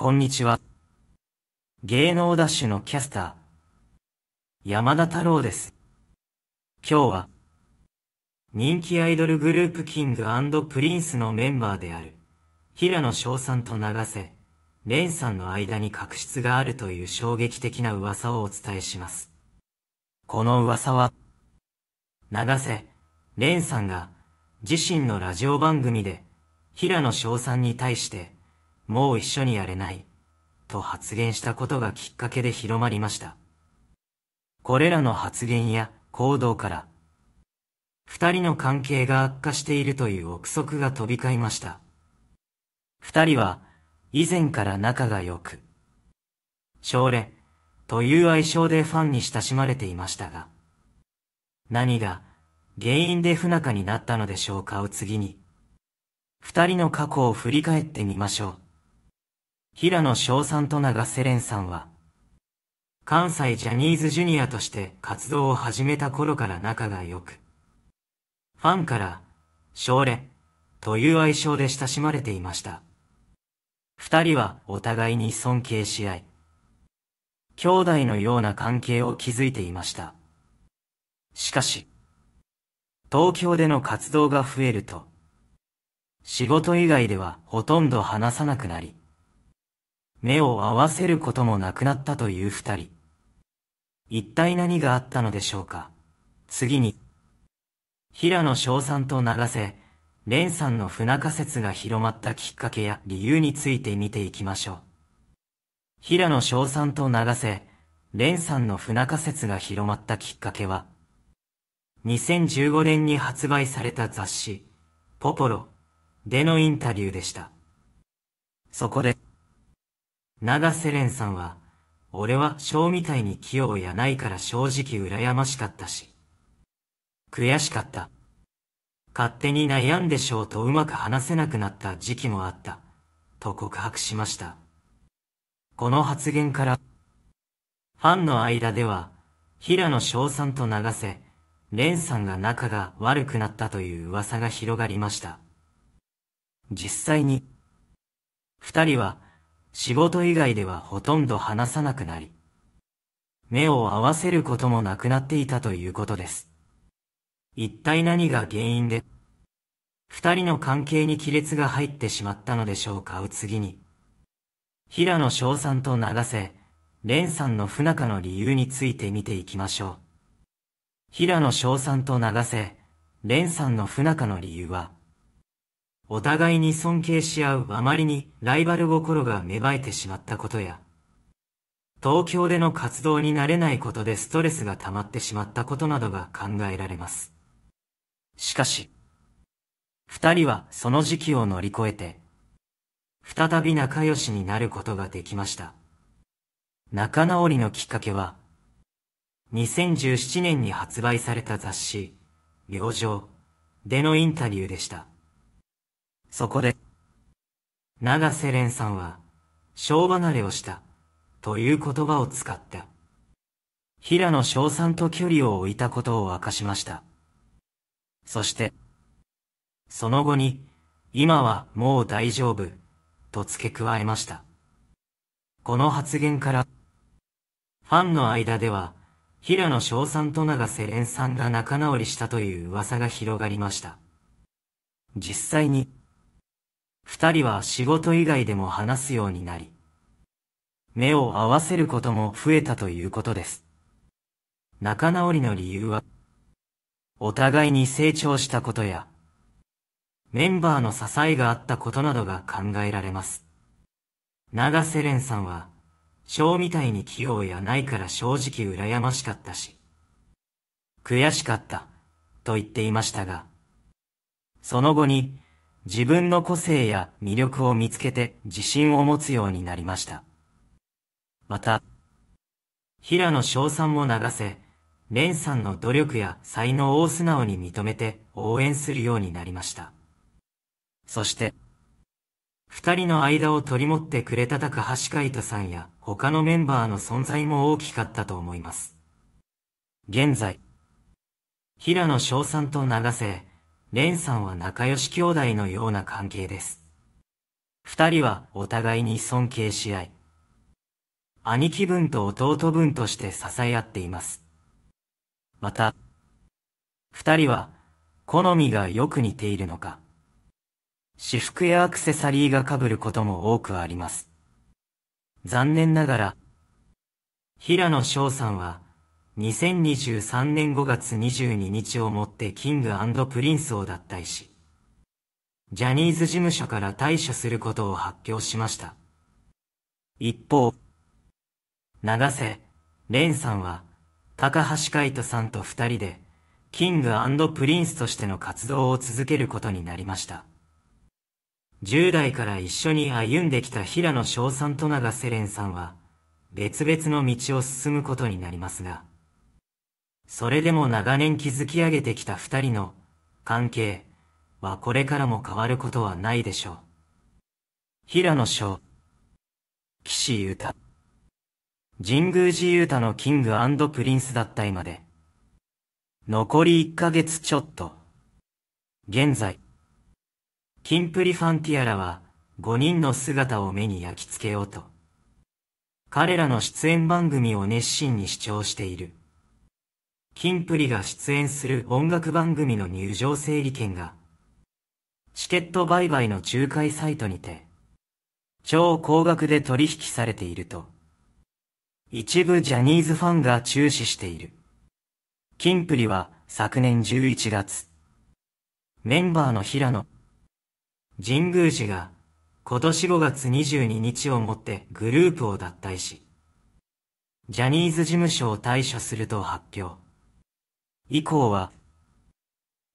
こんにちは。芸能ダッシュのキャスター、山田太郎です。今日は、人気アイドルグループキングプリンスのメンバーである、平野翔さんと長瀬、蓮さんの間に確執があるという衝撃的な噂をお伝えします。この噂は、長瀬、蓮さんが、自身のラジオ番組で、平野翔さんに対して、もう一緒にやれない、と発言したことがきっかけで広まりました。これらの発言や行動から、二人の関係が悪化しているという憶測が飛び交いました。二人は、以前から仲が良く、少年という愛称でファンに親しまれていましたが、何が原因で不仲になったのでしょうかを次に、二人の過去を振り返ってみましょう。平野翔さんと長瀬廉さんは、関西ジャニーズジュニアとして活動を始めた頃から仲が良く、ファンから、少連、という愛称で親しまれていました。二人はお互いに尊敬し合い、兄弟のような関係を築いていました。しかし、東京での活動が増えると、仕事以外ではほとんど話さなくなり、目を合わせることもなくなったという二人。一体何があったのでしょうか。次に、平野翔さんと長瀬、蓮さんの不仲説が広まったきっかけや理由について見ていきましょう。平野翔さんと長瀬、蓮さんの不仲説が広まったきっかけは、2015年に発売された雑誌、ポポロでのインタビューでした。そこで、長瀬廉さんは、俺はみたいに器用やないから正直羨ましかったし。悔しかった。勝手に悩んでしょうとうまく話せなくなった時期もあった。と告白しました。この発言から、ファンの間では、平野翔さんと長瀬、蓮さんが仲が悪くなったという噂が広がりました。実際に、二人は仕事以外ではほとんど話さなくなり、目を合わせることもなくなっていたということです。一体何が原因で、二人の関係に亀裂が入ってしまったのでしょうかを次に、平野翔さんと長瀬、蓮さんの不仲の理由について見ていきましょう。平野翔さんと長瀬、蓮さんの不仲の理由は、お互いに尊敬し合うあまりにライバル心が芽生えてしまったことや、東京での活動に慣れないことでストレスが溜まってしまったことなどが考えられます。しかし、二人はその時期を乗り越えて、再び仲良しになることができました。仲直りのきっかけは、2017年に発売された雑誌、病状でのインタビューでした。そこで、長瀬廉さんは、小離れをした、という言葉を使った。平野翔さんと距離を置いたことを明かしました。そして、その後に、今はもう大丈夫、と付け加えました。この発言から、ファンの間では、平野翔さんと長瀬廉さんが仲直りしたという噂が広がりました。実際に、二人は仕事以外でも話すようになり、目を合わせることも増えたということです。仲直りの理由は、お互いに成長したことや、メンバーの支えがあったことなどが考えられます。長瀬廉さんは、賞みたいに器用やないから正直羨ましかったし、悔しかった、と言っていましたが、その後に、自分の個性や魅力を見つけて自信を持つようになりました。また、平野翔さんもせ、瀬、蓮さんの努力や才能を素直に認めて応援するようになりました。そして、二人の間を取り持ってくれた高橋海人さんや他のメンバーの存在も大きかったと思います。現在、平野翔さんと流せ、レンさんは仲良し兄弟のような関係です。二人はお互いに尊敬し合い、兄貴分と弟分として支え合っています。また、二人は好みがよく似ているのか、私服やアクセサリーが被ることも多くあります。残念ながら、平野翔さんは2023年5月22日をもってキングプリンスを脱退し、ジャニーズ事務所から退所することを発表しました。一方、長瀬、レンさんは、高橋海人さんと二人で、キングプリンスとしての活動を続けることになりました。10代から一緒に歩んできた平野翔さんと長瀬廉さんは、別々の道を進むことになりますが、それでも長年築き上げてきた二人の関係はこれからも変わることはないでしょう。平野翔、岸優太、神宮寺優太のキングプリンスだった今で、残り一ヶ月ちょっと。現在、キンプリファンティアラは五人の姿を目に焼き付けようと、彼らの出演番組を熱心に視聴している。キンプリが出演する音楽番組の入場整理券が、チケット売買の仲介サイトにて、超高額で取引されていると、一部ジャニーズファンが注視している。キンプリは昨年11月、メンバーの平野、神宮寺が今年5月22日をもってグループを脱退し、ジャニーズ事務所を退所すると発表。以降は、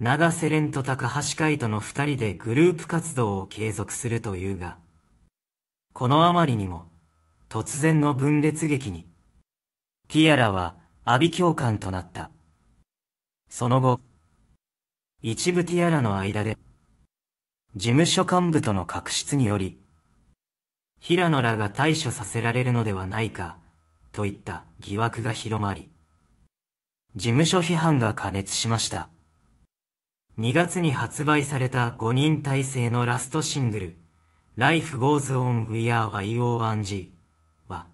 長瀬廉と高橋海との二人でグループ活動を継続するというが、このあまりにも、突然の分裂劇に、ティアラは、阿ビ教官となった。その後、一部ティアラの間で、事務所幹部との確執により、平野らが対処させられるのではないか、といった疑惑が広まり、事務所批判が加熱しました。2月に発売された5人体制のラストシングル、Life Goes On We Are y o 1 g は、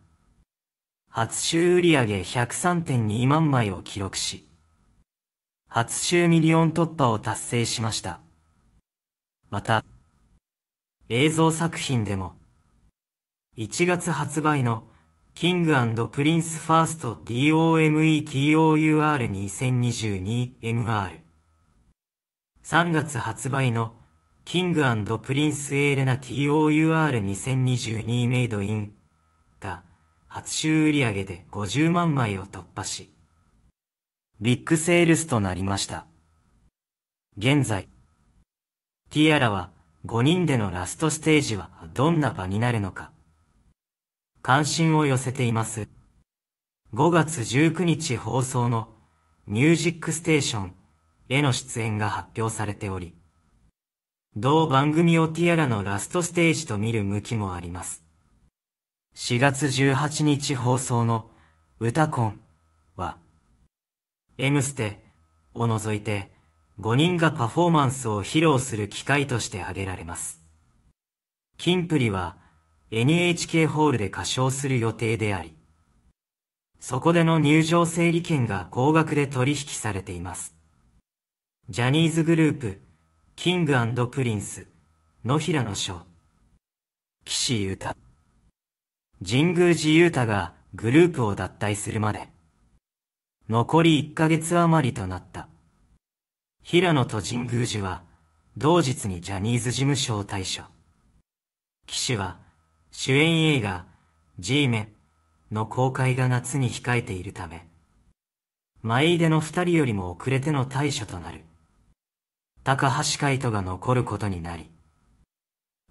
初週売上103.2万枚を記録し、初週ミリオン突破を達成しました。また、映像作品でも、1月発売のキングプリンスファースト DOMETOUR2022MR 3月発売のキングプリンスエーレナ TOUR2022 メイドインが初週売り上げで50万枚を突破しビッグセールスとなりました現在ティアラは5人でのラストステージはどんな場になるのか関心を寄せています。5月19日放送のミュージックステーションへの出演が発表されており、同番組をティアラのラストステージと見る向きもあります。4月18日放送の歌コンは、エムステを除いて5人がパフォーマンスを披露する機会として挙げられます。キンプリは、NHK ホールで歌唱する予定であり、そこでの入場整理券が高額で取引されています。ジャニーズグループ、キングプリンス、野平野翔、岸優太、神宮寺優太がグループを脱退するまで、残り1ヶ月余りとなった。平野と神宮寺は、同日にジャニーズ事務所を退所。岸は、主演映画、G メの公開が夏に控えているため、舞出の二人よりも遅れての対処となる。高橋海人が残ることになり、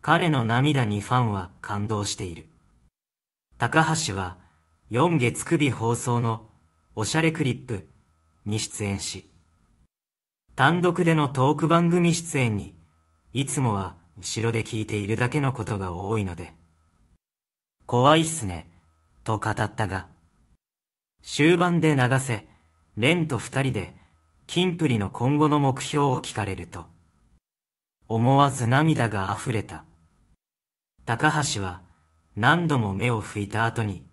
彼の涙にファンは感動している。高橋は、4月首放送の、おしゃれクリップに出演し、単独でのトーク番組出演に、いつもは後ろで聞いているだけのことが多いので、怖いっすね、と語ったが、終盤でせ、レ蓮と二人で、金プリの今後の目標を聞かれると、思わず涙が溢れた。高橋は、何度も目を拭いた後に、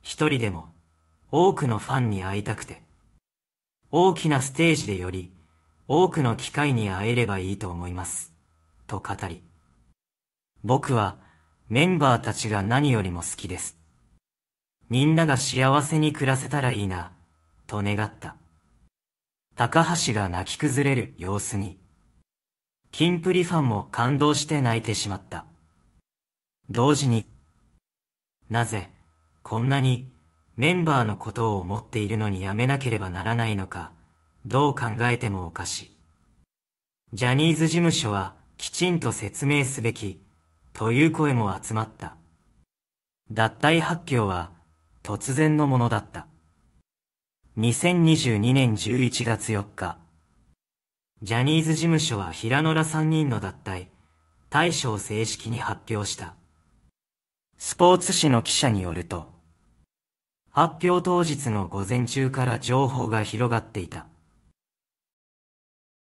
一人でも、多くのファンに会いたくて、大きなステージでより、多くの機会に会えればいいと思います、と語り。僕は、メンバーたちが何よりも好きです。みんなが幸せに暮らせたらいいな、と願った。高橋が泣き崩れる様子に、キンプリファンも感動して泣いてしまった。同時に、なぜ、こんなに、メンバーのことを思っているのにやめなければならないのか、どう考えてもおかしい。ジャニーズ事務所は、きちんと説明すべき、という声も集まった。脱退発表は突然のものだった。2022年11月4日、ジャニーズ事務所は平野ら3人の脱退、対象正式に発表した。スポーツ紙の記者によると、発表当日の午前中から情報が広がっていた。